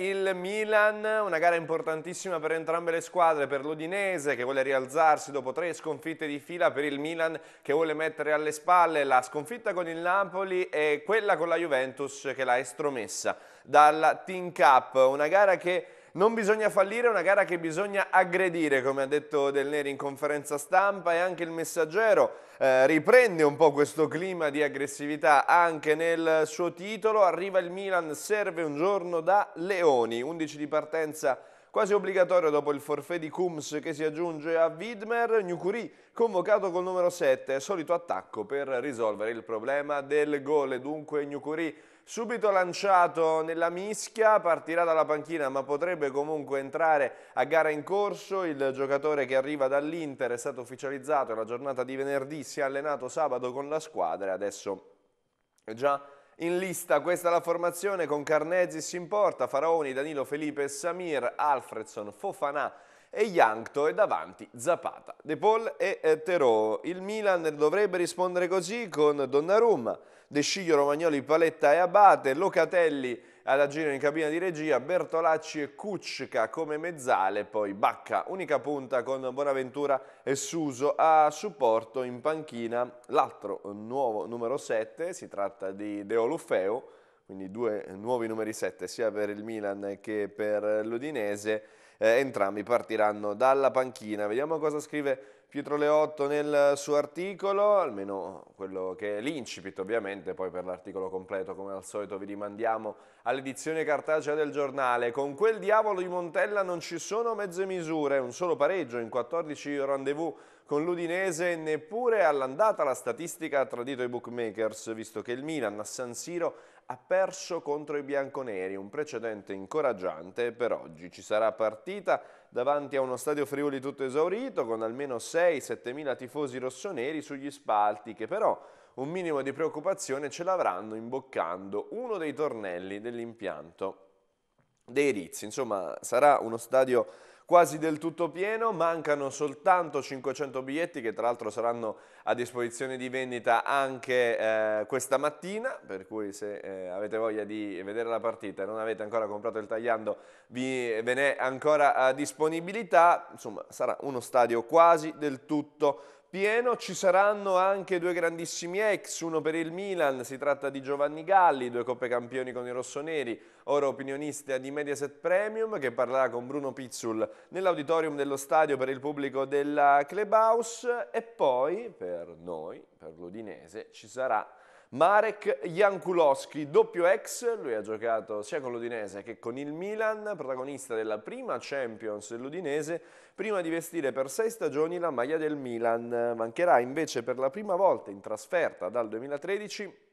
il Milan, una gara importantissima per entrambe le squadre, per l'Udinese che vuole rialzarsi dopo tre sconfitte di fila, per il Milan che vuole mettere alle spalle la sconfitta con il Napoli e quella con la Juventus che l'ha estromessa dalla Team Cup, una gara che non bisogna fallire, è una gara che bisogna aggredire, come ha detto Del Neri in conferenza stampa e anche il messaggero eh, riprende un po' questo clima di aggressività anche nel suo titolo. Arriva il Milan, serve un giorno da Leoni, 11 di partenza quasi obbligatorio dopo il forfè di Kums che si aggiunge a Widmer, Gnukuri convocato col numero 7, solito attacco per risolvere il problema del gol. Dunque Gnukuri subito lanciato nella mischia, partirà dalla panchina ma potrebbe comunque entrare a gara in corso, il giocatore che arriva dall'Inter è stato ufficializzato la giornata di venerdì, si è allenato sabato con la squadra e adesso è già in lista questa è la formazione con Carnezis in porta, Faraoni, Danilo Felipe, Samir, Alfredson, Fofanà, e Jankto è davanti Zapata. De Paul e eh, Terò. Il Milan dovrebbe rispondere così con Donnarumma, De Sciglio, Romagnoli, Paletta e Abate, Locatelli ad agire in cabina di regia, Bertolacci e Kuczka come mezzale, poi Bacca, unica punta con Bonaventura e Suso a supporto in panchina, l'altro nuovo numero 7, si tratta di Deolufeu, quindi due nuovi numeri 7 sia per il Milan che per l'Udinese, eh, entrambi partiranno dalla panchina. Vediamo cosa scrive Pietro Leotto nel suo articolo, almeno quello che è l'incipit ovviamente, poi per l'articolo completo come al solito vi rimandiamo all'edizione cartacea del giornale. Con quel diavolo di Montella non ci sono mezze misure, un solo pareggio in 14 rendezvous con l'Udinese neppure all'andata la statistica ha tradito i bookmakers, visto che il Milan a San Siro ha perso contro i bianconeri, un precedente incoraggiante per oggi. Ci sarà partita davanti a uno stadio Friuli tutto esaurito con almeno 6-7 mila tifosi rossoneri sugli spalti che però un minimo di preoccupazione ce l'avranno imboccando uno dei tornelli dell'impianto dei Rizzi. Insomma sarà uno stadio quasi del tutto pieno, mancano soltanto 500 biglietti che tra l'altro saranno a disposizione di vendita anche eh, questa mattina, per cui se eh, avete voglia di vedere la partita e non avete ancora comprato il tagliando vi, ve n'è ancora a disponibilità, insomma sarà uno stadio quasi del tutto pieno pieno, ci saranno anche due grandissimi ex, uno per il Milan, si tratta di Giovanni Galli, due coppe campioni con i rossoneri, ora opinionista di Mediaset Premium, che parlerà con Bruno Pizzul nell'auditorium dello stadio per il pubblico della Clubhouse e poi per noi, per l'Udinese, ci sarà Marek Jankulowski, doppio ex, lui ha giocato sia con l'Udinese che con il Milan, protagonista della prima Champions dell'Udinese, prima di vestire per sei stagioni la maglia del Milan. Mancherà invece per la prima volta in trasferta dal 2013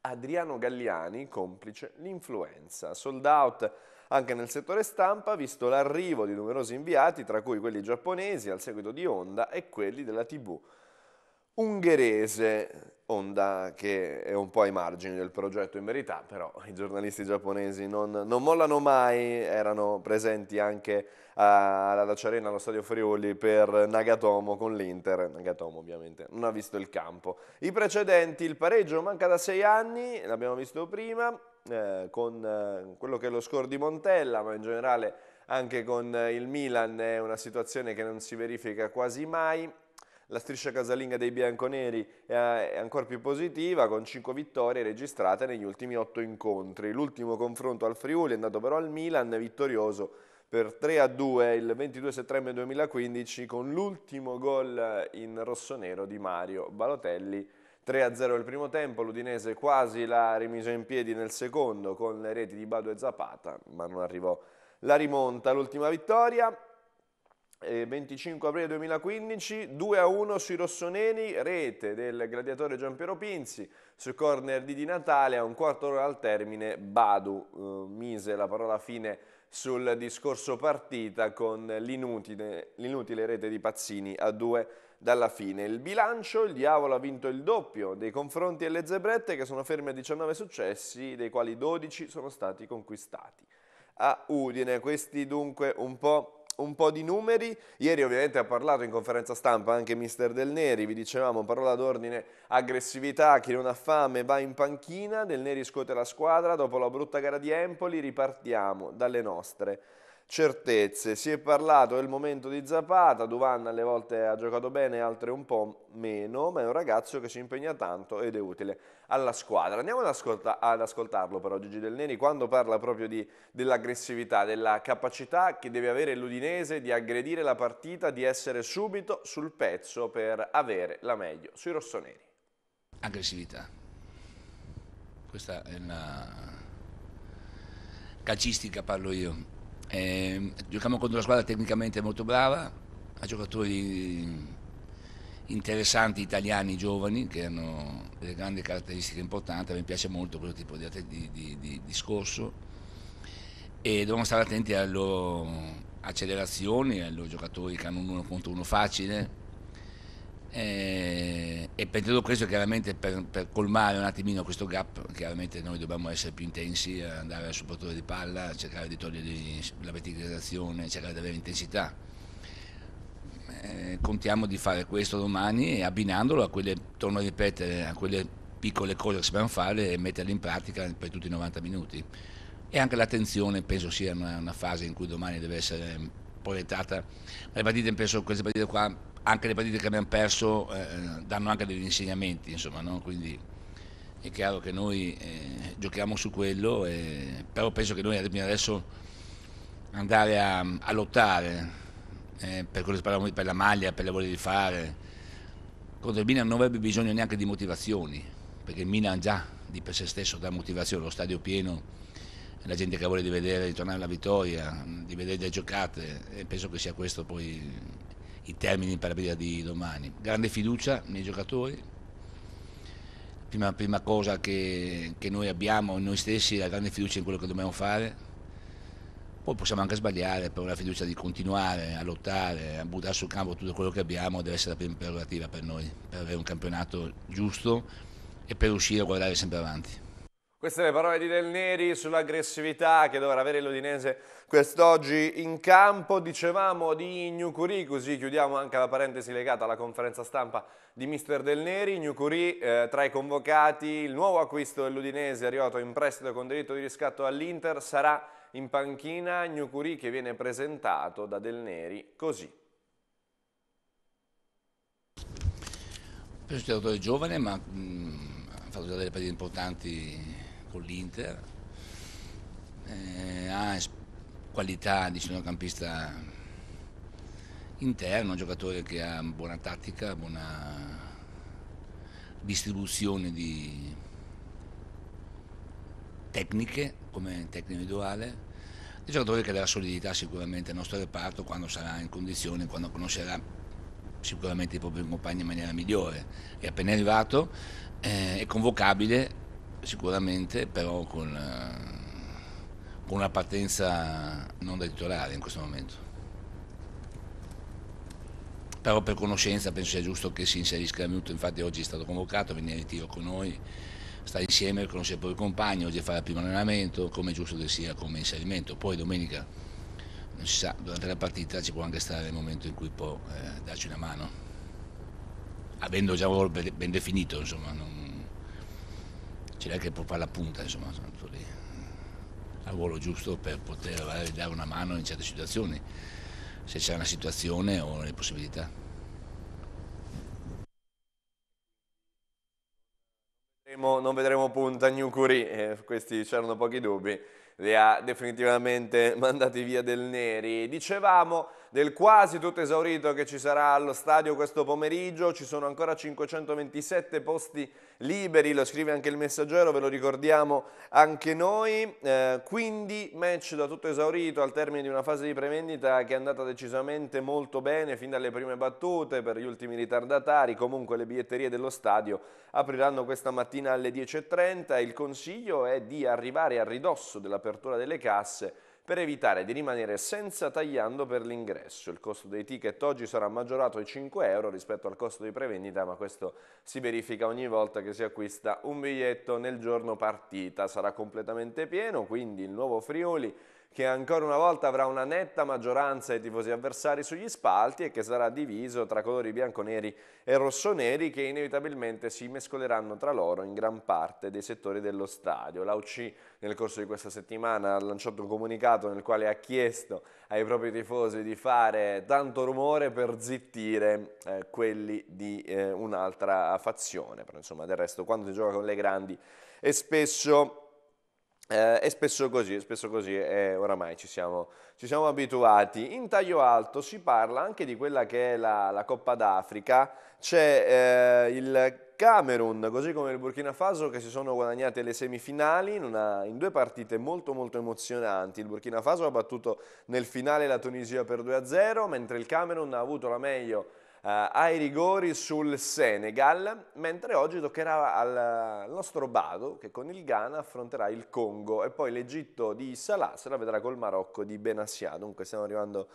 Adriano Galliani, complice l'influenza. Sold out anche nel settore stampa, visto l'arrivo di numerosi inviati, tra cui quelli giapponesi al seguito di Honda e quelli della TV ungherese, onda che è un po' ai margini del progetto in verità, però i giornalisti giapponesi non, non mollano mai, erano presenti anche a, alla Ciarena allo Stadio Friuli per Nagatomo con l'Inter, Nagatomo ovviamente non ha visto il campo. I precedenti, il pareggio manca da sei anni, l'abbiamo visto prima, eh, con eh, quello che è lo score di Montella, ma in generale anche con il Milan è una situazione che non si verifica quasi mai, la striscia casalinga dei bianconeri è ancora più positiva con 5 vittorie registrate negli ultimi 8 incontri. L'ultimo confronto al Friuli è andato però al Milan, vittorioso per 3 a 2 il 22 settembre 2015 con l'ultimo gol in rossonero di Mario Balotelli. 3 a 0 il primo tempo, l'Udinese quasi la rimise in piedi nel secondo con le reti di Bado e Zapata, ma non arrivò la rimonta. L'ultima vittoria 25 eh, aprile 2015, 2 a 1 sui rossoneri, rete del gladiatore Giampiero Pinzi, sul corner di Di Natale a un quarto d'ora al termine Badu eh, mise la parola fine sul discorso partita con l'inutile rete di Pazzini a 2 dalla fine. Il bilancio, il diavolo ha vinto il doppio dei confronti alle zebrette che sono ferme a 19 successi, dei quali 12 sono stati conquistati. A Udine, questi dunque un po' un po' di numeri. Ieri ovviamente ha parlato in conferenza stampa anche mister Del Neri, vi dicevamo parola d'ordine aggressività, chi non ha fame va in panchina, Del Neri scuote la squadra, dopo la brutta gara di Empoli ripartiamo dalle nostre certezze. Si è parlato del momento di Zapata, Duvan alle volte ha giocato bene, altre un po' meno, ma è un ragazzo che si impegna tanto ed è utile alla squadra. Andiamo ad, ascolta- ad ascoltarlo però Gigi Del Neri quando parla proprio dell'aggressività, della capacità che deve avere l'Udinese di aggredire la partita, di essere subito sul pezzo per avere la meglio sui rossoneri. Aggressività. Questa è una calcistica parlo io eh, giochiamo contro una squadra tecnicamente molto brava, ha giocatori interessanti italiani, giovani, che hanno delle grandi caratteristiche importanti, a me piace molto questo tipo di, di, di, di discorso e dobbiamo stare attenti alle loro accelerazioni, ai loro giocatori che hanno un uno contro uno facile eh, e prendendo questo chiaramente per, per, colmare un attimino questo gap, chiaramente noi dobbiamo essere più intensi, eh, andare al supportore di palla, cercare di togliere la verticalizzazione, cercare di avere intensità. Eh, contiamo di fare questo domani e abbinandolo a quelle, torno a ripetere, a quelle piccole cose che sappiamo fare e metterle in pratica per tutti i 90 minuti. E anche l'attenzione penso sia una, una fase in cui domani deve essere proiettata. Le partite, penso queste partite qua anche le partite che abbiamo perso eh, danno anche degli insegnamenti, insomma, no? quindi è chiaro che noi eh, giochiamo su quello, e, però penso che noi adesso andare a, a lottare eh, per quello che parlavamo per la maglia, per il lavoro di fare, contro il Milan non avrebbe bisogno neanche di motivazioni, perché il Milan già di per sé stesso dà motivazione, lo stadio pieno, la gente che vuole di vedere ritornare alla vittoria, di vedere le giocate e penso che sia questo poi i termini per la partita di domani. Grande fiducia nei giocatori. Prima, prima cosa che, che noi abbiamo in noi stessi è la grande fiducia in quello che dobbiamo fare. Poi possiamo anche sbagliare, però la fiducia di continuare a lottare, a buttare sul campo tutto quello che abbiamo deve essere la prima prerogativa per noi, per avere un campionato giusto e per riuscire a guardare sempre avanti. Queste le parole di Del Neri sull'aggressività che dovrà avere l'Udinese quest'oggi in campo. Dicevamo di Gnucuri, così chiudiamo anche la parentesi legata alla conferenza stampa di mister Del Neri. Gnucuri eh, tra i convocati, il nuovo acquisto dell'Udinese arrivato in prestito con diritto di riscatto all'Inter sarà in panchina Gnucuri che viene presentato da Del Neri così. Il un giocatore giovane ma mh, mm, ha fatto già delle partite importanti con l'Inter, eh, ha qualità di centrocampista interno, un giocatore che ha buona tattica, buona distribuzione di tecniche come tecnico individuale, un giocatore che darà solidità sicuramente al nostro reparto quando sarà in condizione, quando conoscerà sicuramente i propri compagni in maniera migliore. È appena arrivato, eh, è convocabile sicuramente, però con, eh, con una partenza non da titolare in questo momento. Però per conoscenza penso sia giusto che si inserisca a minuto, infatti oggi è stato convocato, viene in ritiro con noi, sta insieme, conosce poi il compagno, oggi fa il primo allenamento, come è giusto che sia come inserimento. Poi domenica, non si sa, durante la partita ci può anche stare il momento in cui può eh, darci una mano, avendo già un ruolo ben definito, insomma. Non, ce l'ha che può fare la punta, insomma, tanto lì, al ruolo giusto per poter dare una mano in certe situazioni, se c'è una situazione o le possibilità. Non vedremo punta Gnucuri, eh, questi c'erano pochi dubbi le ha definitivamente mandati via del Neri. Dicevamo del quasi tutto esaurito che ci sarà allo stadio questo pomeriggio, ci sono ancora 527 posti liberi, lo scrive anche il messaggero, ve lo ricordiamo anche noi, eh, quindi match da tutto esaurito al termine di una fase di prevendita che è andata decisamente molto bene fin dalle prime battute per gli ultimi ritardatari, comunque le biglietterie dello stadio apriranno questa mattina alle 10.30, il consiglio è di arrivare a ridosso della l'apertura delle casse per evitare di rimanere senza tagliando per l'ingresso. Il costo dei ticket oggi sarà maggiorato ai 5 euro rispetto al costo di prevendita, ma questo si verifica ogni volta che si acquista un biglietto nel giorno partita. Sarà completamente pieno, quindi il nuovo Friuli che ancora una volta avrà una netta maggioranza ai tifosi avversari sugli spalti e che sarà diviso tra colori bianconeri e rossoneri che inevitabilmente si mescoleranno tra loro in gran parte dei settori dello stadio. L'AUC nel corso di questa settimana ha lanciato un comunicato nel quale ha chiesto ai propri tifosi di fare tanto rumore per zittire eh, quelli di eh, un'altra fazione, però insomma del resto quando si gioca con le grandi è spesso eh, è spesso così, è spesso così e oramai ci siamo, ci siamo, abituati. In taglio alto si parla anche di quella che è la, la Coppa d'Africa, c'è eh, il Camerun, così come il Burkina Faso, che si sono guadagnate le semifinali in, una, in due partite molto molto emozionanti. Il Burkina Faso ha battuto nel finale la Tunisia per 2-0, mentre il Camerun ha avuto la meglio eh, ai rigori sul Senegal, mentre oggi toccherà al nostro Bado che con il Ghana affronterà il Congo e poi l'Egitto di Salah se la vedrà col Marocco di Benassia. Dunque stiamo arrivando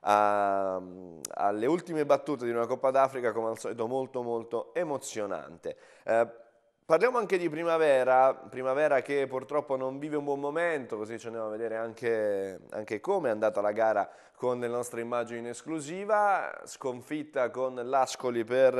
a, ehm, alle ultime battute di una Coppa d'Africa come al solito molto molto emozionante. Eh, Parliamo anche di primavera, primavera che purtroppo non vive un buon momento, così ci andiamo a vedere anche, anche come è andata la gara con le nostre immagini in esclusiva, sconfitta con l'Ascoli per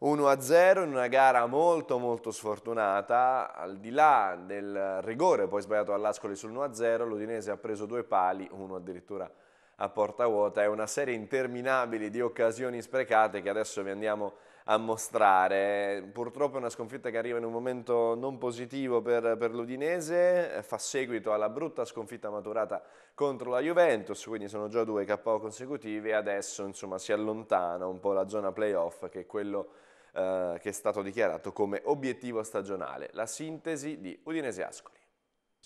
1-0 in una gara molto molto sfortunata, al di là del rigore poi sbagliato all'Ascoli sul 1-0, l'Udinese ha preso due pali, uno addirittura a porta vuota, è una serie interminabile di occasioni sprecate che adesso vi andiamo a a mostrare. Purtroppo è una sconfitta che arriva in un momento non positivo per, per l'Udinese, eh, fa seguito alla brutta sconfitta maturata contro la Juventus, quindi sono già due KO consecutivi e adesso insomma, si allontana un po' la zona playoff che è quello eh, che è stato dichiarato come obiettivo stagionale. La sintesi di Udinese Ascoli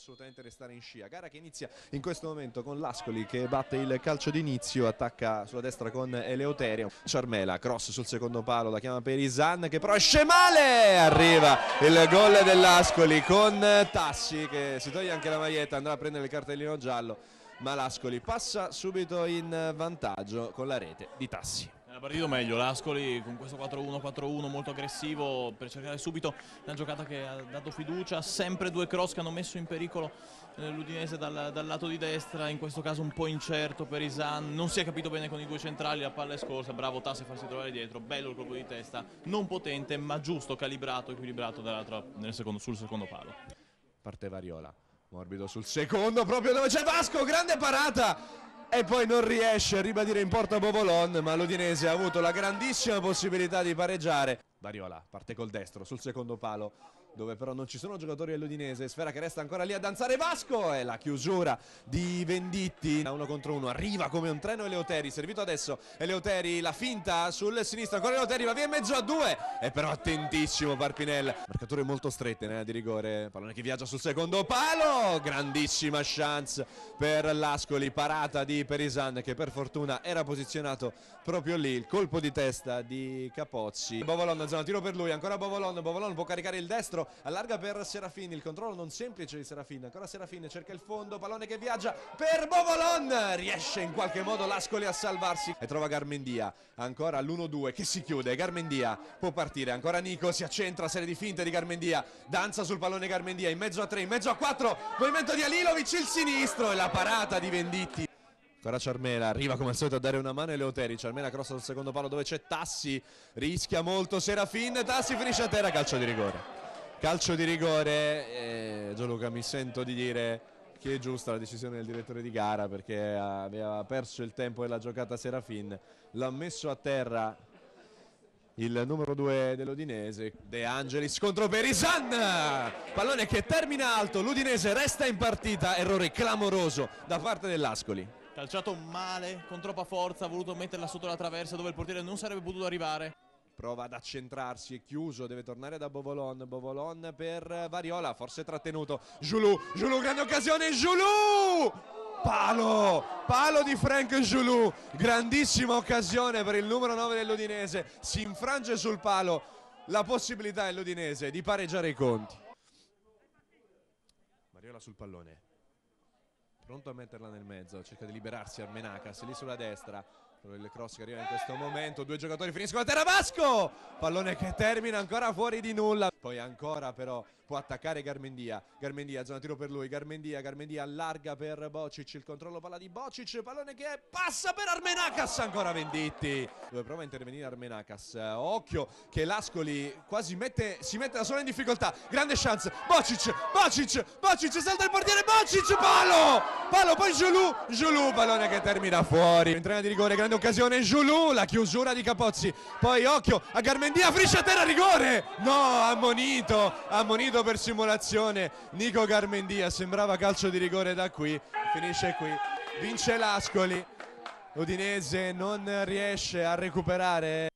assolutamente restare in scia. Gara che inizia in questo momento con l'Ascoli che batte il calcio d'inizio, attacca sulla destra con Eleuterio. Ciarmela, cross sul secondo palo, la chiama per Isan che però esce male! Arriva il gol dell'Ascoli con Tassi che si toglie anche la maglietta, andrà a prendere il cartellino giallo. Ma l'Ascoli passa subito in vantaggio con la rete di Tassi. Ha partito meglio l'Ascoli con questo 4-1-4-1 molto aggressivo per cercare subito una giocata che ha dato fiducia, sempre due cross che hanno messo in pericolo eh, l'Udinese dal, dal, lato di destra, in questo caso un po' incerto per Isan, non si è capito bene con i due centrali, la palla è scorsa, bravo Tassi a farsi trovare dietro, bello il colpo di testa, non potente ma giusto, calibrato, equilibrato secondo, sul secondo palo. Parte Variola, morbido sul secondo, proprio dove c'è Vasco, grande parata! e poi non riesce a ribadire in porta Bovolon ma l'Udinese ha avuto la grandissima possibilità di pareggiare Variola parte col destro sul secondo palo dove però non ci sono giocatori dell'Udinese, Sfera che resta ancora lì a danzare Vasco e la chiusura di Venditti, da uno contro uno, arriva come un treno Eleuteri, servito adesso Eleuteri, la finta sul sinistro, ancora Eleuteri, va via in mezzo a due, è però attentissimo Parpinella, marcature molto strette eh, nella di rigore, pallone che viaggia sul secondo palo, grandissima chance per l'Ascoli, parata di Perisan che per fortuna era posizionato proprio lì, il colpo di testa di Capozzi, Bovolon zona tiro per lui, ancora Bovolon, Bovolon può caricare il destro, allarga per Serafini, il controllo non semplice di Serafini, ancora Serafini cerca il fondo, pallone che viaggia per Bovolon, riesce in qualche modo l'Ascoli a salvarsi e trova Garmendia, ancora l'1-2 che si chiude, Garmendia può partire, ancora Nico si accentra, serie di finte di Garmendia, danza sul pallone Garmendia, in mezzo a 3, in mezzo a 4, movimento di Alilovic, il sinistro e la parata di Venditti. Ancora Ciarmela, arriva come al solito a dare una mano e Leoteri. Ciarmela crossa sul secondo palo dove c'è Tassi, rischia molto Serafin, Tassi finisce a terra, calcio di rigore. Calcio di rigore, eh, Gianluca mi sento di dire che è giusta la decisione del direttore di gara perché aveva perso il tempo della giocata Serafin, l'ha messo a terra il numero 2 dell'Udinese, De Angelis contro Perisan, pallone che termina alto, l'Udinese resta in partita, errore clamoroso da parte dell'Ascoli. Calciato male, con troppa forza, ha voluto metterla sotto la traversa dove il portiere non sarebbe potuto arrivare prova ad accentrarsi, è chiuso, deve tornare da Bovolon, Bovolon per Variola, forse trattenuto, Giulù, Giulù, grande occasione, Giulù! Palo, palo di Frank Giulù, grandissima occasione per il numero 9 dell'Udinese, si infrange sul palo la possibilità dell'Udinese di pareggiare i conti. Mariola sul pallone, pronto a metterla nel mezzo, cerca di liberarsi Armenacas, lì sulla destra, il cross che arriva in questo momento, due giocatori finiscono a terra Vasco, pallone che termina ancora fuori di nulla poi ancora però può attaccare Garmendia, Garmendia zona tiro per lui, Garmendia, Garmendia allarga per Bocic, il controllo palla di Bocic, pallone che è, passa per Armenacas, ancora Venditti, dove prova a intervenire Armenacas, eh, occhio che l'Ascoli quasi mette, si mette da solo in difficoltà, grande chance, Bocic, Bocic, Bocic, salta il portiere, Bocic, palo, palo, poi Giulù, Giulù, pallone che termina fuori, entrata di rigore, grande occasione, Giulù, la chiusura di Capozzi, poi occhio a Garmendia, friscia a terra, rigore, no, ammonito ammonito, ammonito per simulazione Nico Carmendia, sembrava calcio di rigore da qui, finisce qui, vince l'Ascoli, l'Udinese non riesce a recuperare.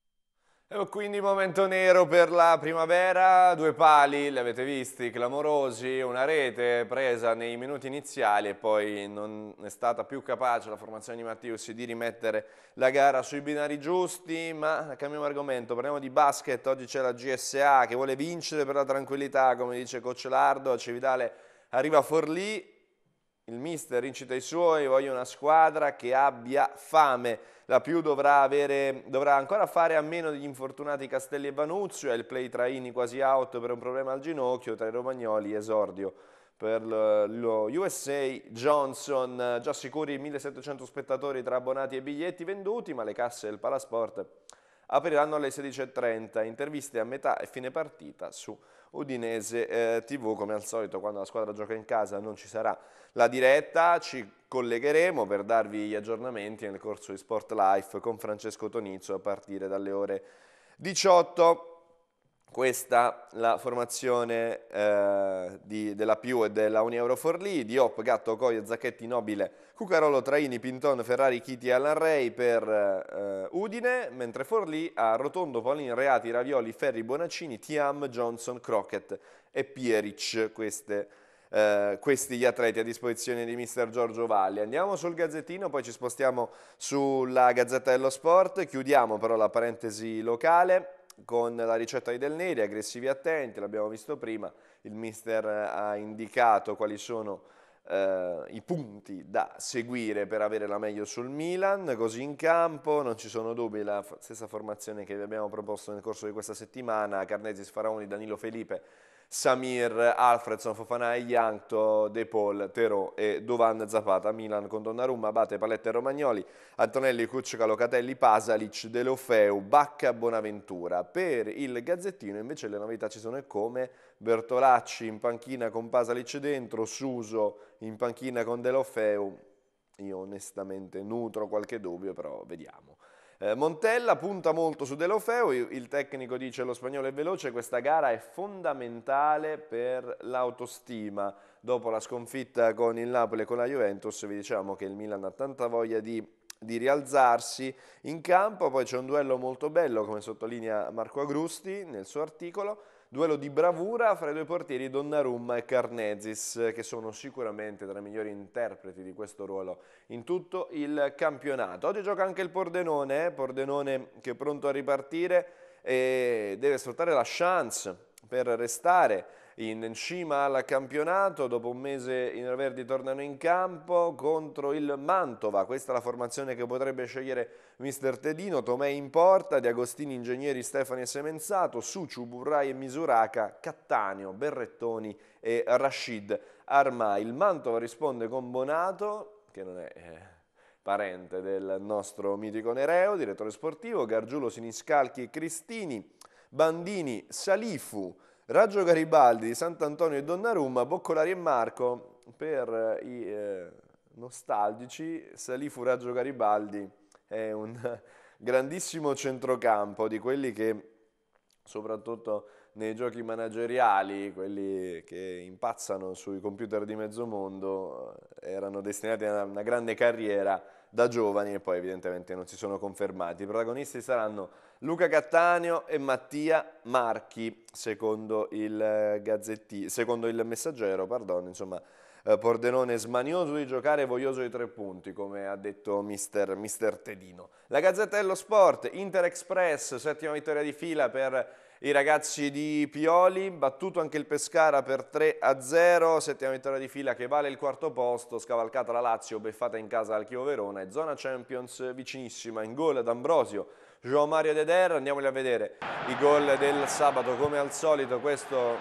Quindi momento nero per la primavera, due pali, li avete visti, clamorosi, una rete presa nei minuti iniziali e poi non è stata più capace la formazione di Mattius di rimettere la gara sui binari giusti, ma cambiamo argomento, parliamo di basket, oggi c'è la GSA che vuole vincere per la tranquillità, come dice Coach Lardo, a Cividale arriva Forlì, il mister incita i suoi, voglio una squadra che abbia fame. La più dovrà, avere, dovrà ancora fare a meno degli infortunati Castelli e Vanuzio, è il play tra Ini quasi out per un problema al ginocchio, tra i romagnoli esordio per lo USA Johnson, già sicuri 1700 spettatori tra abbonati e biglietti venduti, ma le casse del Palasport apriranno alle 16.30, interviste a metà e fine partita su Udinese eh, TV, come al solito quando la squadra gioca in casa non ci sarà la diretta, ci collegheremo per darvi gli aggiornamenti nel corso di Sport Life con Francesco Tonizzo a partire dalle ore 18. Questa la formazione eh, di, della Più e della Unieuro Forlì, di Op, Gatto, Coie, Zacchetti, Nobile, Cucarolo, Traini, Pinton, Ferrari, Chiti e Alan Ray per eh, Udine, mentre Forlì ha Rotondo, Paulin, Reati, Ravioli, Ferri, Bonaccini, Tiam, Johnson, Crockett e Pieric. Queste, eh, questi gli atleti a disposizione di mister Giorgio Valli. Andiamo sul Gazzettino, poi ci spostiamo sulla Gazzetta dello Sport, chiudiamo però la parentesi locale con la ricetta di Del Neri, aggressivi attenti, l'abbiamo visto prima, il mister eh, ha indicato quali sono eh, i punti da seguire per avere la meglio sul Milan, così in campo, non ci sono dubbi, la stessa formazione che vi abbiamo proposto nel corso di questa settimana, Carnesis, Faraoni, Danilo Felipe, Samir, Alfredson, Fofana, Ianto, De Paul, Terò e Dovan Zapata. Milan con Donnarumma, Bate, Paletta e Romagnoli, Antonelli, Cuccica, Locatelli, Pasalic, De Lofeu, Bacca, Bonaventura. Per il Gazzettino invece le novità ci sono e come Bertolacci in panchina con Pasalic dentro, Suso in panchina con De Lofeu. Io onestamente nutro qualche dubbio, però vediamo. Eh, Montella punta molto su De il tecnico dice lo spagnolo è veloce, questa gara è fondamentale per l'autostima. Dopo la sconfitta con il Napoli e con la Juventus vi diciamo che il Milan ha tanta voglia di di rialzarsi in campo, poi c'è un duello molto bello come sottolinea Marco Agrusti nel suo articolo, Duello di bravura fra i due portieri Donnarumma e Carnezis, che sono sicuramente tra i migliori interpreti di questo ruolo in tutto il campionato. Oggi gioca anche il Pordenone, Pordenone che è pronto a ripartire e deve sfruttare la chance per restare in cima al campionato, dopo un mese i Nerverdi tornano in campo contro il Mantova, questa è la formazione che potrebbe scegliere mister Tedino, Tomei in porta, Di Agostini, Ingegneri, Stefani e Semenzato, Suciu, Burrai e Misuraca, Cattaneo, Berrettoni e Rashid Armai. Il Mantova risponde con Bonato, che non è... Eh parente del nostro mitico Nereo, direttore sportivo, Gargiulo, Siniscalchi e Cristini, Bandini, Salifu, Raggio Garibaldi, Sant'Antonio e Donnarumma, Boccolari e Marco, per eh, i eh, nostalgici, salì fu Raggio Garibaldi, è un grandissimo centrocampo di quelli che soprattutto nei giochi manageriali, quelli che impazzano sui computer di mezzo mondo, eh, erano destinati a una grande carriera da giovani e poi evidentemente non si sono confermati. I protagonisti saranno Luca Cattaneo e Mattia Marchi, secondo il, eh, gazzetti, secondo il messaggero, pardon, insomma, eh, Pordenone smanioso di giocare e voglioso di tre punti, come ha detto mister, mister Tedino. La Gazzetta dello Sport, Inter Express, settima vittoria di fila per i ragazzi di Pioli, battuto anche il Pescara per 3-0, settima vittoria di fila che vale il quarto posto, scavalcata la Lazio, beffata in casa dal Chievo Verona e zona Champions vicinissima in gol ad Ambrosio João Mario Deder, andiamoli a vedere i gol del sabato come al solito questo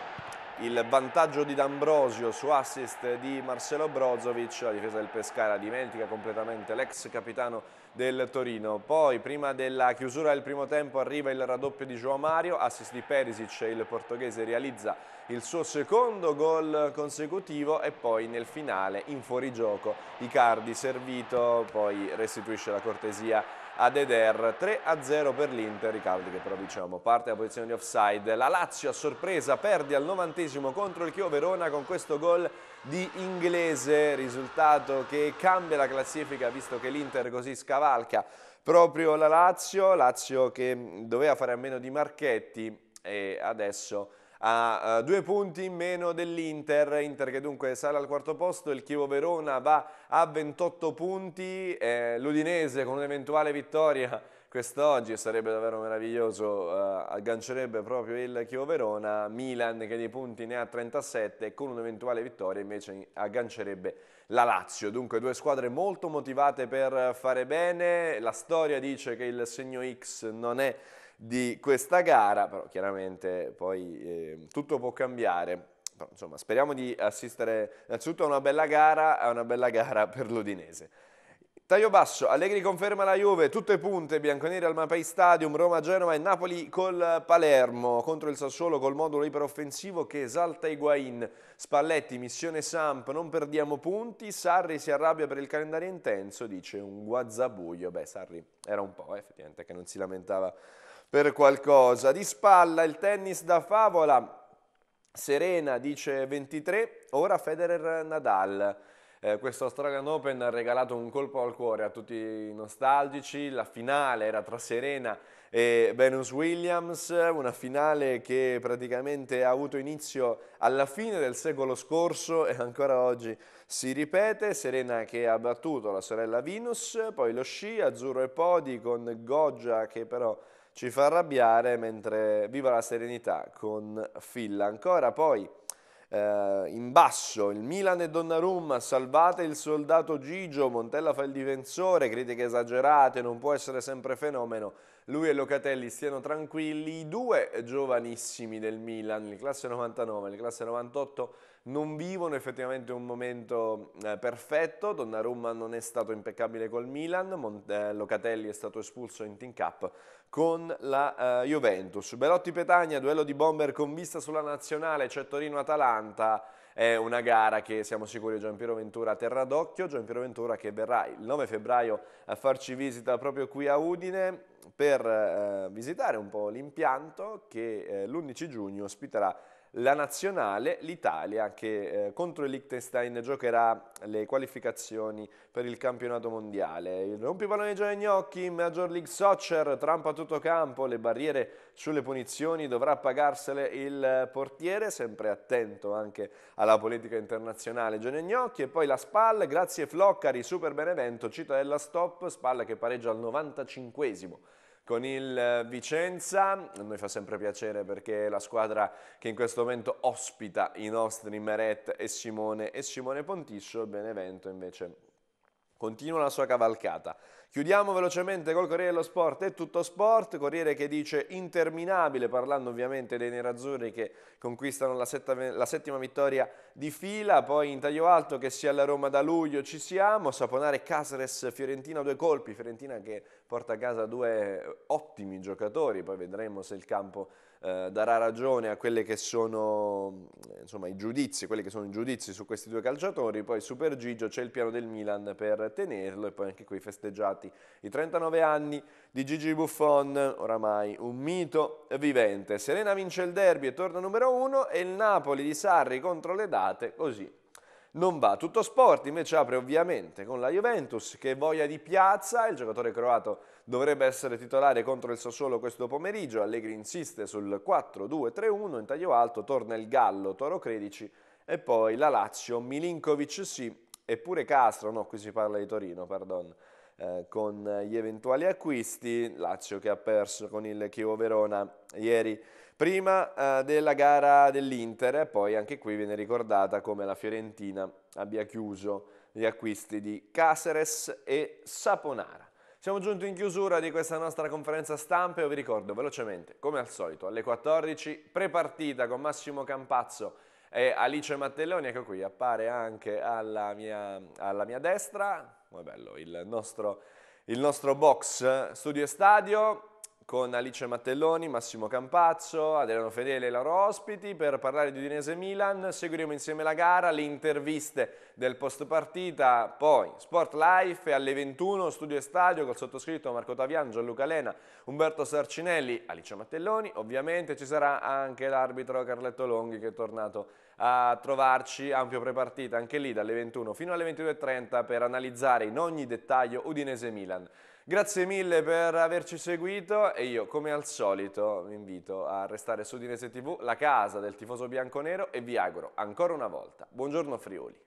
il vantaggio di D'Ambrosio su assist di Marcelo Brozovic, la difesa del Pescara dimentica completamente l'ex capitano del Torino. Poi prima della chiusura del primo tempo arriva il raddoppio di Joao Mario, assist di Perisic, il portoghese realizza il suo secondo gol consecutivo e poi nel finale in fuorigioco Icardi servito, poi restituisce la cortesia a Deder. 3-0 per l'Inter, Riccardi che però diciamo parte da posizione di offside. La Lazio a sorpresa perde al novantesimo contro il Chio Verona con questo gol di Inglese, risultato che cambia la classifica visto che l'Inter così scavalca proprio la Lazio, Lazio che doveva fare a meno di Marchetti e adesso a due punti in meno dell'Inter, Inter che dunque sale al quarto posto, il Chievo Verona va a 28 punti, eh, l'Udinese con un'eventuale vittoria quest'oggi sarebbe davvero meraviglioso, uh, aggancerebbe proprio il Chievo Verona, Milan che dei punti ne ha 37 con un'eventuale vittoria invece aggancerebbe la Lazio, dunque due squadre molto motivate per fare bene, la storia dice che il segno X non è di questa gara, però chiaramente poi eh, tutto può cambiare. Però, insomma, speriamo di assistere innanzitutto a una bella gara, a una bella gara per l'Udinese. Taglio basso, Allegri conferma la Juve, tutte punte, bianconeri al Mapei Stadium, Roma, Genova e Napoli col Palermo, contro il Sassuolo col modulo iperoffensivo che esalta Higuain, Spalletti, missione Samp, non perdiamo punti, Sarri si arrabbia per il calendario intenso, dice un guazzabuglio, beh Sarri era un po' eh, effettivamente che non si lamentava per qualcosa. Di spalla il tennis da favola. Serena dice 23, ora Federer Nadal. Eh, questo Australian Open ha regalato un colpo al cuore a tutti i nostalgici, la finale era tra Serena e Venus Williams, una finale che praticamente ha avuto inizio alla fine del secolo scorso e ancora oggi si ripete, Serena che ha battuto la sorella Venus, poi lo sci, Azzurro e Podi con Goggia che però ci fa arrabbiare, mentre Viva la Serenità con Phil. Ancora poi eh, in basso il Milan e Donnarumma, salvate il soldato Gigio, Montella fa il difensore, critiche esagerate, non può essere sempre fenomeno. Lui e Locatelli stiano tranquilli, i due giovanissimi del Milan, il classe 99 e il classe 98 non vivono effettivamente un momento eh, perfetto, Donnarumma non è stato impeccabile col Milan, Mont- eh, Locatelli è stato espulso in Team Cup con la eh, Juventus. Belotti Petagna, duello di bomber con vista sulla nazionale, c'è cioè Torino-Atalanta, è una gara che siamo sicuri Gian Piero Ventura terrà d'occhio, Gian Piero Ventura che verrà il 9 febbraio a farci visita proprio qui a Udine per eh, visitare un po' l'impianto che eh, l'11 giugno ospiterà la nazionale, l'Italia che eh, contro il Liechtenstein giocherà le qualificazioni per il campionato mondiale. Il rompiballoneggio ai gnocchi, Major League Soccer, Trump a tutto campo, le barriere sulle punizioni dovrà pagarsele il portiere, sempre attento anche alla politica internazionale Gianni Gnocchi e poi la Spal, grazie Floccari, Super Benevento, della Stop, Spal che pareggia al 95 con il Vicenza. A noi fa sempre piacere perché è la squadra che in questo momento ospita i nostri Meret e Simone e Simone Pontiscio, Benevento invece continua la sua cavalcata. Chiudiamo velocemente col Corriere dello Sport è tutto sport, Corriere che dice interminabile, parlando ovviamente dei nerazzurri che conquistano la, setta, la settima vittoria di fila, poi in taglio alto che sia la Roma da luglio ci siamo, Saponare Casares Fiorentina due colpi, Fiorentina che porta a casa due ottimi giocatori, poi vedremo se il campo eh, darà ragione a quelli che sono mm, insomma, i giudizi, quelli che sono i giudizi su questi due calciatori, poi Super Gigio c'è il piano del Milan per tenerlo e poi anche qui festeggiati i 39 anni di Gigi Buffon, oramai un mito vivente. Serena vince il derby e torna numero uno e il Napoli di Sarri contro le date, così non va. Tutto sport invece apre ovviamente con la Juventus che voglia di piazza, il giocatore croato dovrebbe essere titolare contro il Sassuolo questo pomeriggio, Allegri insiste sul 4-2-3-1, in taglio alto torna il Gallo, Toro Credici e poi la Lazio, Milinkovic sì, eppure Castro, no qui si parla di Torino, perdon, eh, con gli eventuali acquisti, Lazio che ha perso con il Chievo Verona ieri Prima eh, della gara dell'Inter, e poi anche qui viene ricordata come la Fiorentina abbia chiuso gli acquisti di Caceres e Saponara. Siamo giunti in chiusura di questa nostra conferenza stampa e vi ricordo velocemente, come al solito, alle 14 prepartita con Massimo Campazzo e Alice Mattelloni, ecco qui, appare anche alla mia, alla mia destra, come bello, il nostro, il nostro box eh, studio e stadio, con Alice Mattelloni, Massimo Campazzo, Adriano Fedele e loro ospiti per parlare di Udinese Milan. Seguiremo insieme la gara, le interviste del post partita, poi Sport Life alle 21, Studio e Stadio col sottoscritto Marco Tavian, Gianluca Lena, Umberto Sarcinelli, Alice Mattelloni. Ovviamente ci sarà anche l'arbitro Carletto Longhi che è tornato a trovarci ampio prepartita anche lì dalle 21 fino alle 22.30 per analizzare in ogni dettaglio Udinese Milan. Grazie mille per averci seguito e io come al solito vi invito a restare su Dinese TV, la casa del tifoso bianconero e vi auguro ancora una volta buongiorno Friuli.